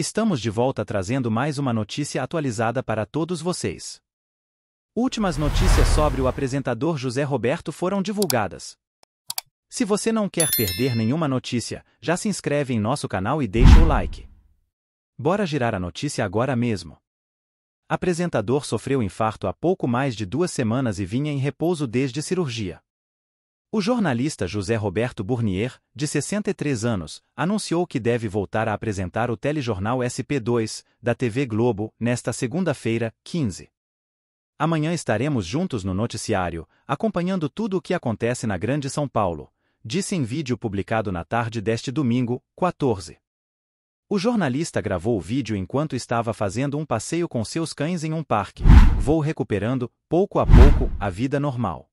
Estamos de volta trazendo mais uma notícia atualizada para todos vocês. Últimas notícias sobre o apresentador José Roberto foram divulgadas. Se você não quer perder nenhuma notícia, já se inscreve em nosso canal e deixa o like. Bora girar a notícia agora mesmo. Apresentador sofreu infarto há pouco mais de duas semanas e vinha em repouso desde cirurgia. O jornalista José Roberto Bournier, de 63 anos, anunciou que deve voltar a apresentar o telejornal SP2, da TV Globo, nesta segunda-feira, 15. Amanhã estaremos juntos no noticiário, acompanhando tudo o que acontece na Grande São Paulo, disse em vídeo publicado na tarde deste domingo, 14. O jornalista gravou o vídeo enquanto estava fazendo um passeio com seus cães em um parque. Vou recuperando, pouco a pouco, a vida normal.